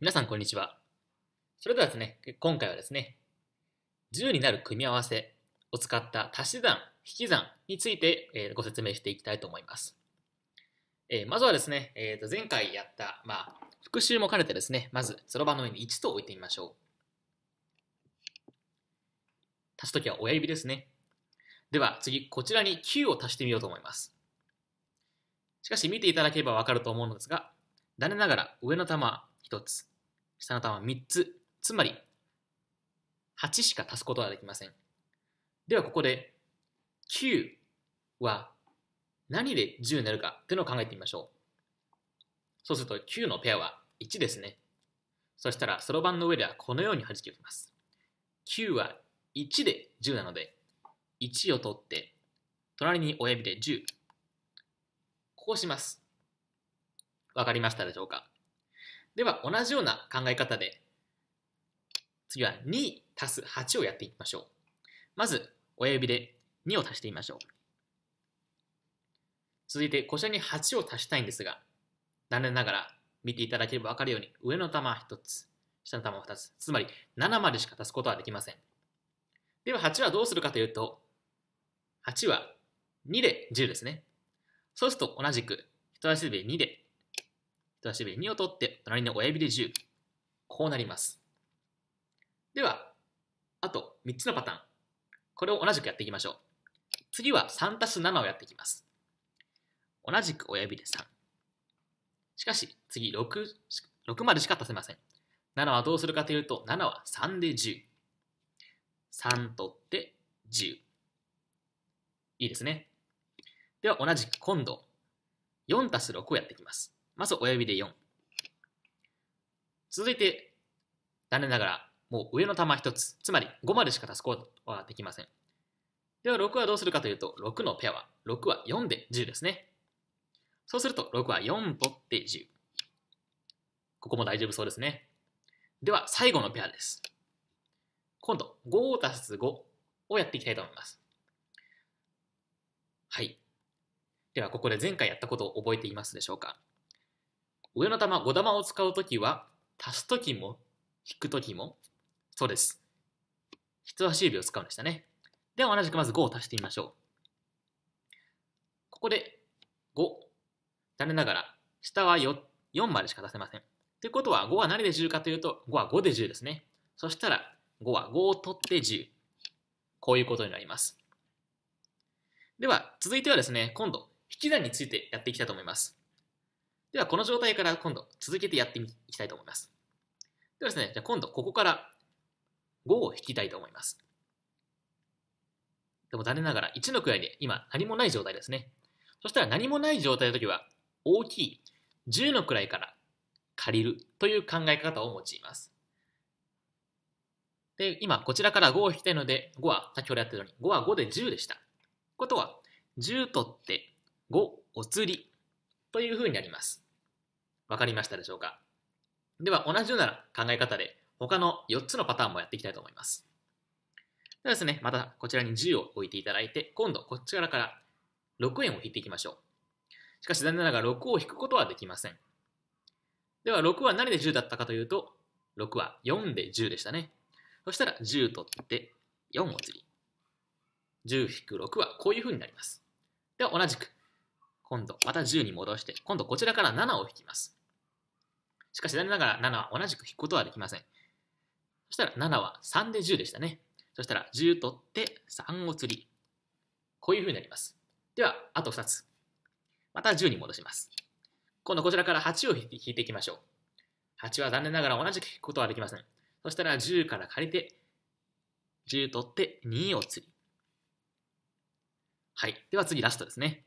皆さんこんにちは。それではですね、今回はですね、10になる組み合わせを使った足し算、引き算について、えご説明していきたいと思います。えまずはですね、えー、と前回やった、まあ、復習も兼ねてですね、まずそろばんの上に1と置いてみましょう。足すときは親指ですね。では次、こちらに9を足してみようと思います。しかし見ていただければわかると思うのですが、残念ながら上の玉1つ、下の段は3つ、つまり8しか足すことはできません。ではここで9は何で10になるかというのを考えてみましょう。そうすると9のペアは1ですね。そしたらそろばんの上ではこのように弾きをきます。9は1で10なので1を取って隣に親指で10こうしますわかりましたでしょうかでは、同じような考え方で、次は2足す8をやっていきましょう。まず、親指で2を足してみましょう。続いて、こちらに8を足したいんですが、残念ながら見ていただければ分かるように、上の玉1つ、下の玉2つ、つまり7までしか足すことはできません。では、8はどうするかというと、8は2で10ですね。そうすると同じく、人差し指で2で人差し指で2を取って、隣の親指で10。こうなります。では、あと3つのパターン。これを同じくやっていきましょう。次は3たす7をやっていきます。同じく親指で3。しかし、次6、6までしか足せません。7はどうするかというと、7は3で10。3取って10。いいですね。では同じく今度、4たす6をやっていきます。まず親指で4。続いて、残念ながら、もう上の玉1つ、つまり5までしか足すことはできません。では6はどうするかというと、6のペアは、6は4で10ですね。そうすると、6は4取って10。ここも大丈夫そうですね。では、最後のペアです。今度、5を足す5をやっていきたいと思います。はい。では、ここで前回やったことを覚えていますでしょうか上の玉、5玉を使うときは、足すときも、引くときも、そうです。人差し指を使うんでしたね。では同じくまず5を足してみましょう。ここで5。残念ながら、下は 4, 4までしか出せません。ということは、5は何で10かというと、5は5で10ですね。そしたら、5は5を取って10。こういうことになります。では、続いてはですね、今度、引き算についてやっていきたいと思います。では、この状態から今度、続けてやっていきたいと思います。ではですね、じゃ今度、ここから5を引きたいと思います。でも残念ながら、1の位で今、何もない状態ですね。そしたら、何もない状態の時は、大きい10の位から借りるという考え方を用います。で、今、こちらから5を引きたいので、5は、先ほどやったように、5は5で10でした。ことは、10取って5お釣りというふうになります。わかりましたでしょうかでは、同じような考え方で、他の4つのパターンもやっていきたいと思います。ではですね、またこちらに10を置いていただいて、今度こっちからから6円を引いていきましょう。しかし残念ながら6を引くことはできません。では6は何で10だったかというと、6は4で10でしたね。そしたら10取って4を次。10-6はこういう風になります。では同じく今度、また10に戻して、今度こちらから7を引きます。しかし、残念ながら7は同じく引くことはできません。そしたら7は3で10でしたね。そしたら10取って3を釣り。こういうふうになります。では、あと2つ。また10に戻します。今度こちらから8を引いていきましょう。8は残念ながら同じく引くことはできません。そしたら10から借りて、10取って2を釣り。はい。では次ラストですね。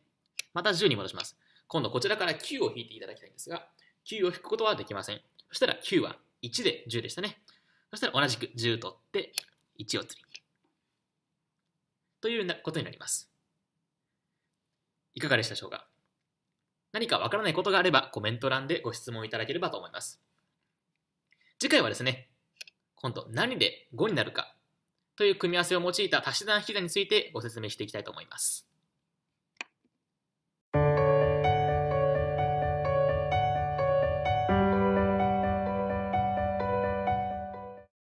また10に戻します。今度こちらから9を引いていただきたいんですが、9を引くことはできません。そしたら9は1で10でしたね。そしたら同じく10取って1を釣りに。ということになります。いかがでしたでしょうか何かわからないことがあればコメント欄でご質問いただければと思います。次回はですね、今度何で5になるかという組み合わせを用いた足し算引き算についてご説明していきたいと思います。